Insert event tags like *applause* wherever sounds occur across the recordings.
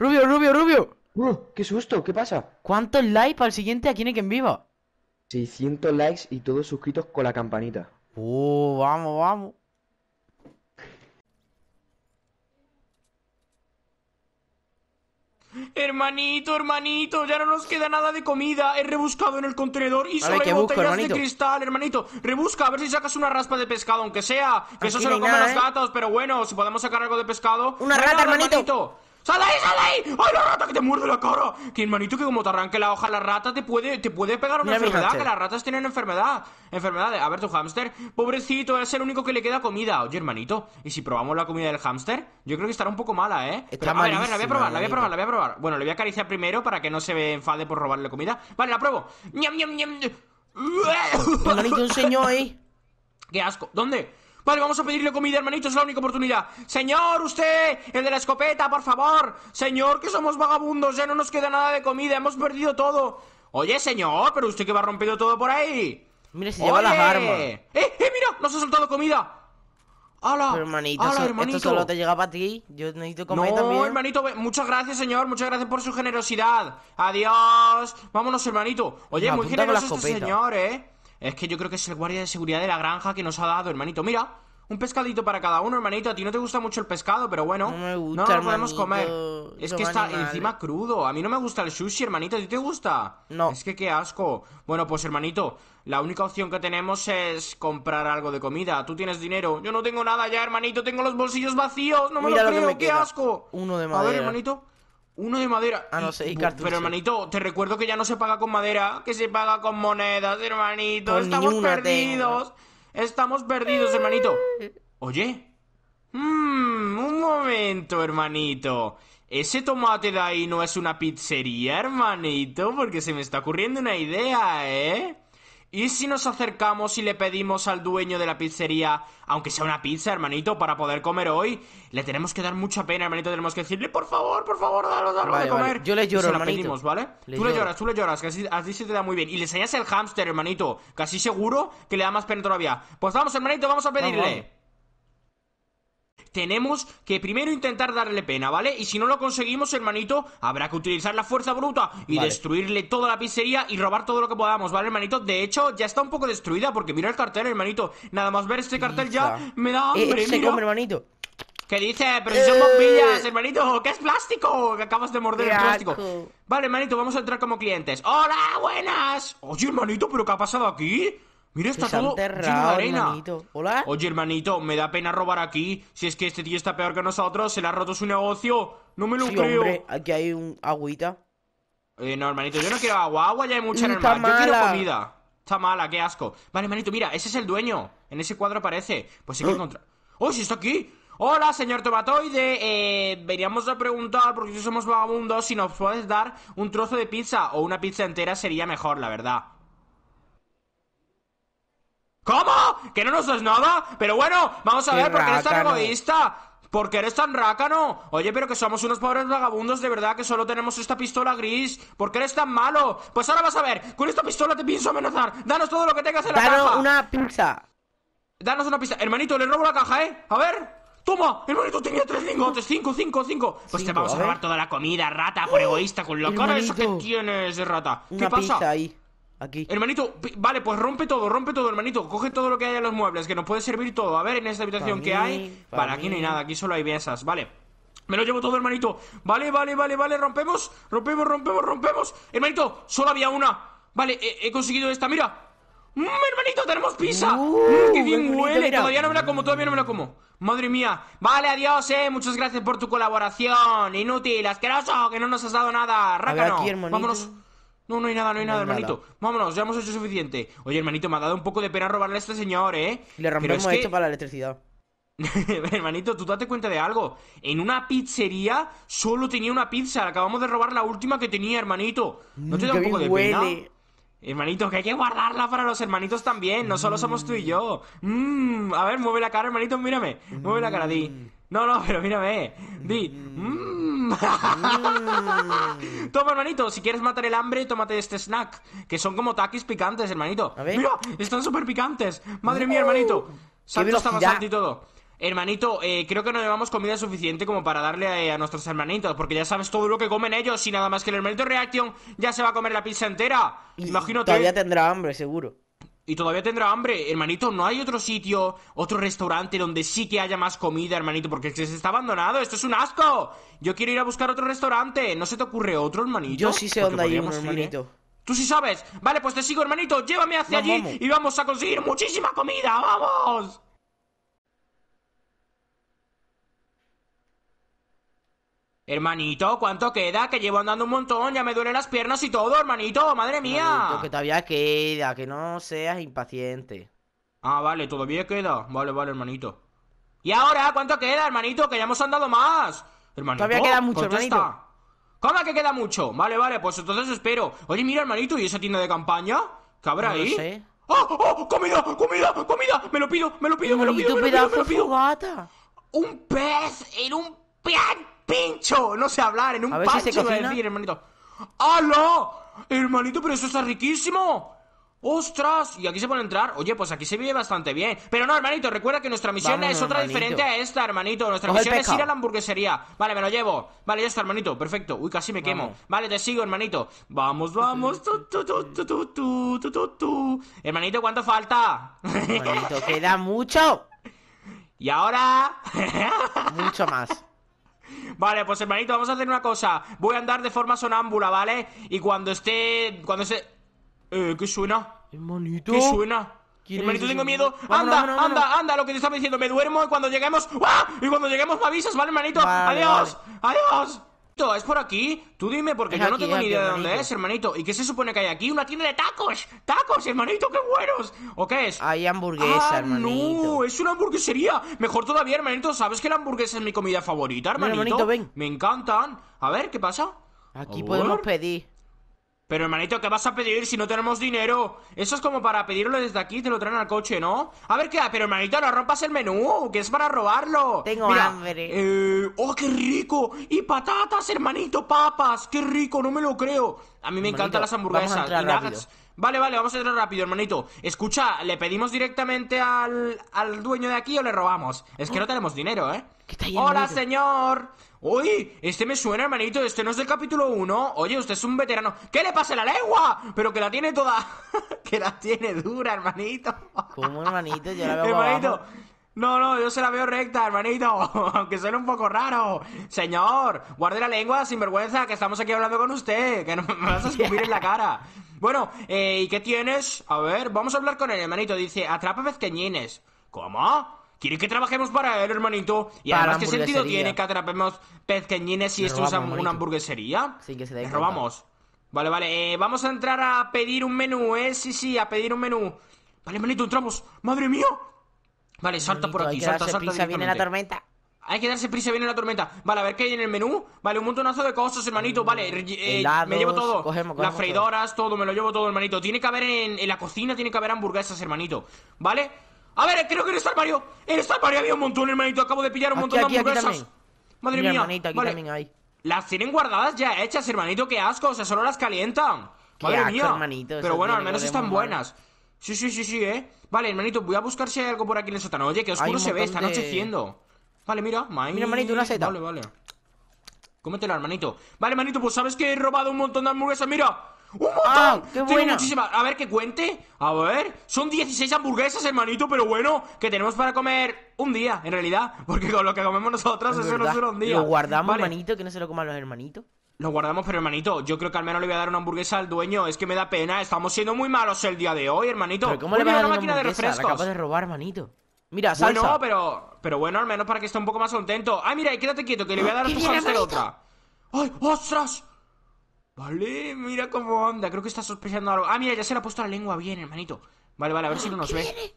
Rubio, Rubio, Rubio. Uh, ¡Qué susto! ¿Qué pasa? ¿Cuántos likes para el siguiente aquí en que Viva? 600 likes y todos suscritos con la campanita. ¡Uh! ¡Vamos, vamos! Hermanito, hermanito, ya no nos queda nada de comida. He rebuscado en el contenedor y solo hay botellas de cristal, hermanito. Rebusca, a ver si sacas una raspa de pescado, aunque sea. Que eso se lo comen los ¿eh? gatos, pero bueno, si podemos sacar algo de pescado. ¡Una rata, hermanito. ¡Sal ahí, sal ahí! ¡Ay, la rata que te muerde la cara! Que hermanito, que como te arranque la hoja la rata, te puede, te puede pegar una enfermedad. Que las ratas tienen enfermedad. Enfermedades. A ver, tu hámster, pobrecito, es el único que le queda comida. Oye, hermanito, ¿y si probamos la comida del hámster? Yo creo que estará un poco mala, ¿eh? Pero, a ver, a ver, la voy a probar, la voy a probar, la voy a probar. Bueno, le voy a acariciar primero para que no se enfade por robarle comida. Vale, la pruebo. ¡Ñam, ñam, ñam! ¡Qué asco! ¿Dónde? Vale, vamos a pedirle comida, hermanito, es la única oportunidad. Señor, usted, el de la escopeta, por favor. Señor, que somos vagabundos, ya no nos queda nada de comida, hemos perdido todo. Oye, señor, pero usted que va rompiendo todo por ahí. mire se lleva las armas. ¡Eh, eh, mira! ¡Nos ha soltado comida! ¡Hala! hermanito, hermanito! Esto solo te llega para ti. Yo necesito comer no, hermanito, muchas gracias, señor. Muchas gracias por su generosidad. Adiós. Vámonos, hermanito. Oye, muy generoso este señor, ¿eh? Es que yo creo que es el guardia de seguridad de la granja que nos ha dado, hermanito. Mira, un pescadito para cada uno, hermanito. A ti no te gusta mucho el pescado, pero bueno. No me gusta, No lo podemos comer. es que está encima crudo. A mí no me gusta el sushi, hermanito. ¿A ti te gusta? No. Es que qué asco. Bueno, pues, hermanito, la única opción que tenemos es comprar algo de comida. Tú tienes dinero. Yo no tengo nada ya, hermanito. Tengo los bolsillos vacíos. No me lo creo. qué asco. Uno de A ver, hermanito. Uno de madera. Ah, no sé, y Pero hermanito, te recuerdo que ya no se paga con madera, que se paga con monedas, hermanito. Estamos perdidos. Estamos perdidos, hermanito. Oye. Hmm, un momento, hermanito. Ese tomate de ahí no es una pizzería, hermanito, porque se me está ocurriendo una idea, ¿eh? ¿Y si nos acercamos y le pedimos al dueño de la pizzería, aunque sea una pizza, hermanito, para poder comer hoy? Le tenemos que dar mucha pena, hermanito. Tenemos que decirle, por favor, por favor, danos algo de comer. Yo le lloro, hermanito. pedimos, ¿vale? tú le lloras, tú le lloras, que así, se te da muy bien. Y le enseñas el hámster, hermanito. Casi seguro que le da más pena todavía. Pues vamos, hermanito, vamos a pedirle tenemos que primero intentar darle pena, ¿vale? Y si no lo conseguimos, hermanito, habrá que utilizar la fuerza bruta y destruirle toda la pizzería y robar todo lo que podamos, ¿vale, hermanito? De hecho, ya está un poco destruida porque mira el cartel, hermanito. Nada más ver este cartel ya me da eh, hambre, hermanito. ¿Qué dice? Pero si son eh. bombillas, hermanito, ¿Qué es plástico, que acabas de morder el plástico. Vale, hermanito, vamos a entrar como clientes. ¡Hola, buenas! Oye, hermanito, ¿pero qué ha pasado aquí? Mira, está todo lleno arena. ¿Hola? Oye, hermanito, me da pena robar aquí. Si es que este tío está peor que nosotros, se le ha roto su negocio. No me lo creo. aquí hay un agüita. Eh, no, hermanito, yo no quiero agua. Agua ya hay mucha en el mar. Yo quiero comida. Está mala, qué asco. Vale, hermanito, mira, ese es el dueño. En ese cuadro aparece. Pues sí que ah. encontrar. ¡Oh, si está aquí! Hola, señor Tomatoide. Eh, veníamos a preguntar, porque si somos vagabundos, si nos puedes dar un trozo de pizza o una pizza entera sería mejor, la verdad. ¿Cómo? ¿Que no nos das nada? Pero bueno, vamos a ver, ¿por qué eres tan egoísta? ¿Por qué eres tan rácano? Oye, pero que somos unos pobres vagabundos de verdad que solo tenemos esta pistola gris. ¿Por qué eres tan malo? Pues ahora vas a ver, con esta pistola te pienso amenazar. Danos todo lo que tengas en la Danos una pizza. Danos una pizza. Hermanito, le robo la caja, ¿eh? A ver. Toma, hermanito tenía tres lingotes, cinco, cinco, cinco. Pues te vamos a robar toda la comida, rata, por egoísta, con la cara esa que tienes, rata. ¿Qué pasa? ahí. Aquí. Hermanito, vale, pues rompe todo, rompe todo, hermanito. Coge todo lo que haya en los muebles, que nos puede servir todo. A ver, en esta habitación que hay. Para vale, aquí no hay nada, aquí solo hay mesas, vale. Me lo llevo todo, hermanito. Vale, vale, vale, vale, rompemos, rompemos, rompemos, rompemos. Hermanito, solo había una. Vale, he, conseguido esta, mira. Mm, hermanito, tenemos pizza! Uh, mm, ¡Qué bien huele! Todavía no me la como, todavía no me la como. Madre mía. Vale, adiós, eh. Muchas gracias por tu colaboración. Inútil, asqueroso, que no nos has dado nada. Rácano. Vámonos. No, no hay nada, no hay nada, hermanito. Vámonos, ya hemos hecho suficiente. Oye, hermanito, me ha dado un poco de pena robarle a este señor, ¿eh? Le rompemos esto para la electricidad. *laughs* hermanito, tú date cuenta de algo. En una pizzería solo tenía una pizza. Acabamos de robar la última que tenía, hermanito. ¿No te mm, da un poco de pena? Hermanito, que hay que guardarla para los hermanitos también. No solo somos tú y mm. yo. Mm, a ver, mueve la cara, hermanito, mírame. Mueve la cara, di. No, no, pero mírame. Eh. Di. Mm. Mm. *laughs* Toma, hermanito, si quieres matar el hambre, tómate este snack. Que son como taquis picantes, hermanito. A Mira, están súper picantes. Madre mía, hermanito. Santo está bastante y todo. Hermanito, eh, creo que no llevamos comida suficiente como para darle eh, a, nuestros hermanitos, porque ya sabes todo lo que comen ellos y nada más que el hermanito Reaction ya se va a comer la pizza entera. Imagino. Todavía tendrá hambre, seguro. Y todavía tendrá hambre, hermanito. No hay otro sitio, otro restaurante donde sí que haya más comida, hermanito, porque este se está abandonado. Esto es un asco. Yo quiero ir a buscar otro restaurante. ¿No se te ocurre otro, hermanito? Yo sí sé dónde hay uno, ¿eh? hermanito. Tú sí sabes. Vale, pues te sigo, hermanito. Llévame hacia allí y vamos a conseguir muchísima comida. ¡Vamos! Hermanito, ¿cuánto queda? Que llevo andando un montón, ya me duelen las piernas y todo, hermanito, madre mía. que todavía queda, que no seas impaciente. Ah, vale, todavía queda. Vale, vale, hermanito. ¿Y ahora cuánto queda, hermanito? Que ya hemos andado más. Hermanito, todavía queda mucho, hermanito. ¿Cómo que queda mucho? Vale, vale, pues entonces espero. Oye, mira, hermanito, ¿y esa tienda de campaña? ¿Qué habrá no ahí? Lo sé. ¡Oh, oh! ¡Comida! ¡Comida! ¡Comida! ¡Me lo pido! ¡Me lo pido! ¡Me lo pido! ¡Me lo pido! ¡Me lo pido! ¡Un pez en un plan! pincho. No sé hablar, en un pancho iba a decir, hermanito. ¡Hala! Hermanito, pero eso está riquísimo. ¡Ostras! Y aquí se puede entrar. Oye, pues aquí se vive bastante bien. Pero no, hermanito, recuerda que nuestra misión es otra diferente a esta, hermanito. Nuestra misión es ir a la hamburguesería. Vale, me lo llevo. Vale, ya está, hermanito. Perfecto. Uy, casi me quemo. Vale, te sigo, hermanito. Vamos, vamos. hermanito, ¿cuánto falta? Hermanito, queda mucho. *laughs* Y ahora. *laughs* mucho más. Vale, pues hermanito, vamos a hacer una cosa. Voy a andar de forma sonámbula, ¿vale? Y cuando esté. Cuando esté. Eh, ¿Qué suena? ¿Qué suena? Hermanito, tengo miedo. anda, anda, anda, lo que te estaba diciendo. Me duermo y cuando lleguemos. ¡Ah! Y cuando lleguemos me avisas, ¿vale, hermanito? adiós, adiós. ¿es por aquí? Tú dime, porque yo no tengo ni idea de dónde es, hermanito. ¿Y qué se supone que hay aquí? ¡Una tienda de tacos! ¡Tacos, hermanito, qué buenos! ¿O qué es? Hay hamburguesa, ah, no! ¡Es una hamburguesería! Mejor todavía, hermanito. ¿Sabes que la hamburguesa es mi comida favorita, hermanito? Me encantan. A ver, ¿qué pasa? Aquí podemos pedir. Pero hermanito, ¿qué vas a pedir si no tenemos dinero? Eso es como para pedirlo desde aquí te lo traen al coche, ¿no? A ver qué da, ah, pero hermanito, no rompas el menú, que es para robarlo. Tengo hambre. Eh, ¡Oh, qué rico! Y patatas, hermanito, papas, qué rico, no me lo creo. A mí me encantan las hamburguesas. Vale, vale, vamos a entrar rápido, hermanito. Escucha, ¿le pedimos directamente al, al dueño de aquí o le robamos? Es que no ah. tenemos dinero, ¿eh? ¡Hola, señor! Uy, este me suena, hermanito. Este no es del capítulo 1. Oye, usted es un veterano. ¿Qué le pase la lengua? Pero que la tiene toda. *laughs* que la tiene dura, hermanito. ¿Cómo, hermanito? Ya la veo *laughs* Hermanito. No, no, yo se la veo recta, hermanito. *laughs* Aunque sea un poco raro. Señor, guarde la lengua, sinvergüenza, que estamos aquí hablando con usted. Que no *laughs* me vas a escupir en la cara. Bueno, eh, ¿y qué tienes? A ver, vamos a hablar con el hermanito. Dice, atrapa pezqueñines. ¿Cómo? ¿Quiere que trabajemos para él, hermanito? Y además, ¿qué sentido tiene que atrapemos pezqueñines si esto es una hamburguesería? Sí, que se da robamos. Vale, vale. Eh, vamos a entrar a pedir un menú, ¿eh? Sí, sí, a pedir un menú. Vale, hermanito, entramos. ¡Madre mía! Vale, salta por aquí, hay que salta, salta. Prisa, viene la tormenta. Hay que darse prisa, viene la tormenta. Vale, a ver qué hay en el menú. Vale, un montonazo de cosas, hermanito. Vale, mm, eh, me llevo todo. Las freidoras, todo. me lo llevo todo, hermanito. Tiene que haber en, la cocina, tiene que haber hamburguesas, hermanito. ¿Vale? A ver, creo que en este armario. En este armario había un montón, hermanito. Acabo de pillar un montón de hamburguesas. Madre mía. Hermanito, aquí también hay. Las tienen guardadas ya hechas, hermanito. Qué asco. O sea, solo las calientan. Madre mía. Pero bueno, al menos están buenas. Sí, sí, sí, sí, ¿eh? Vale, hermanito, voy a buscar si hay algo por aquí en el sótano. Oye, que oscuro se ve, está anocheciendo. Vale, mira, maíz. Mira, hermanito, una seta. Vale, vale. Cómetela, hermanito. Vale, hermanito, pues sabes que he robado un montón de hamburguesas, mira. ¡Un montón! Ah, qué muchísimas. A ver, que cuente. A ver, son 16 hamburguesas, hermanito, pero bueno, que tenemos para comer un día, en realidad. *laughs* Porque con lo que comemos nosotros, eso no será un día. Lo guardamos, hermanito, que no se lo coman los hermanitos. Lo guardamos, pero hermanito, yo creo que al menos le voy a dar una hamburguesa al dueño. Es que me da pena, estamos siendo muy malos el día de hoy, hermanito. ¿Pero cómo le vas a dar una, máquina de refrescos? La de robar, hermanito. Mira, salsa. Bueno, pero, pero bueno, al menos para que esté un poco más contento. Ay, mira, y quédate quieto, que le voy a dar otra. ¡Ay, ostras! Vale, mira cómo anda. Creo que está sospechando algo. Ah, mira, ya se le ha puesto la lengua bien, hermanito. Vale, vale, a ver si no nos ve.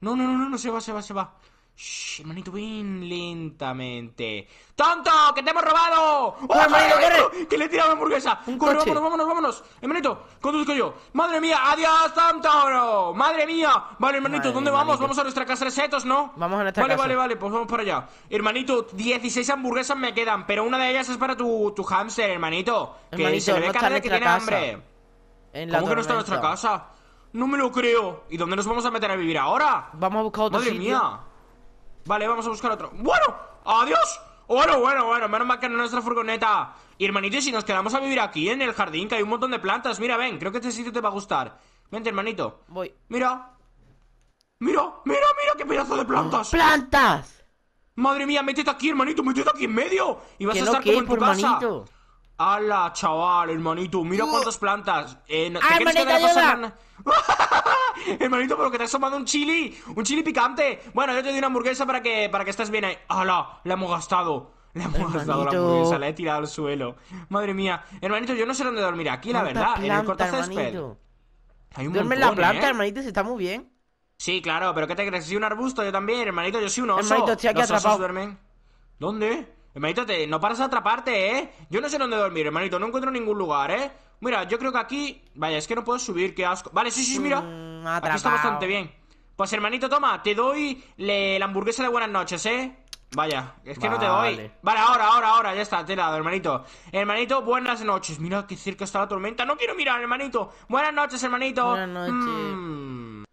No, no, no, no, no, se va, se va, se va. Shh, hermanito, ven lentamente. ¡Tonto! ¡Que te hemos robado! ¡Oh, hermanito, corre! ¡Que le he tirado la hamburguesa! Un coche. vámonos, vámonos, vámonos! Hermanito, conduzco yo. ¡Madre mía! ¡Adiós, tonto! ¡Madre mía! Vale, hermanito, ¿dónde vamos? Vamos a nuestra casa de setos, ¿no? Vamos a nuestra casa. Vale, vale, vale, pues vamos para allá. Hermanito, 16 hamburguesas me quedan, pero una de ellas es para tu, tu hermanito. que se ve no que tiene casa. hambre. ¿Cómo que no está en nuestra casa? No me lo creo. ¿Y dónde nos vamos a meter a vivir ahora? Vamos a buscar otro Madre mía. Vale, vamos a buscar otro ¡Bueno! ¡Adiós! Bueno, bueno, bueno, menos mal que no nuestra furgoneta Y hermanito, si nos quedamos a vivir aquí en el jardín Que hay un montón de plantas, mira, ven, creo que este sitio te va a gustar Vente, hermanito Voy Mira Mira, mira, mira qué pedazo de plantas ¡Plantas! Madre mía, métete aquí, hermanito, métete aquí en medio Y vas a estar como en tu casa ¡Hala, chaval, hermanito! ¡Mira uh. cuántas plantas! Eh, ¿te ¡Ah, quieres hermanito, ayuda! *laughs* hermanito, pero que te has tomado un chili. Un chili picante. Bueno, yo te doy una hamburguesa para que, para que estés bien ahí. ¡Hala! La hemos gastado. La hemos gastado la hamburguesa, la he tirado al suelo. Madre mía. Hermanito, yo no sé dónde dormir. Aquí, la verdad, en el cortacésped. Hay un Duerme en la planta, ¿eh? hermanito, si está muy bien. Sí, claro, pero ¿qué te crees? Soy un arbusto, yo también, hermanito, yo soy un oso. estoy aquí Los atrapado. ¿Dónde? Hermanito, no paras a parte, ¿eh? Yo no sé dónde dormir, hermanito. No encuentro ningún lugar, ¿eh? Mira, yo creo que aquí... Vaya, es que no puedo subir, qué asco. Vale, sí, sí, mira. Mm, aquí está bastante bien. Pues, hermanito, toma. Te doy la hamburguesa de buenas noches, ¿eh? Vaya, es que no te doy. Vale, ahora, ahora, ahora, ya está, te he hermanito. Hermanito, buenas noches. Mira qué cerca está la tormenta. No quiero mirar, hermanito. Buenas noches, hermanito. Buenas noches. Mm.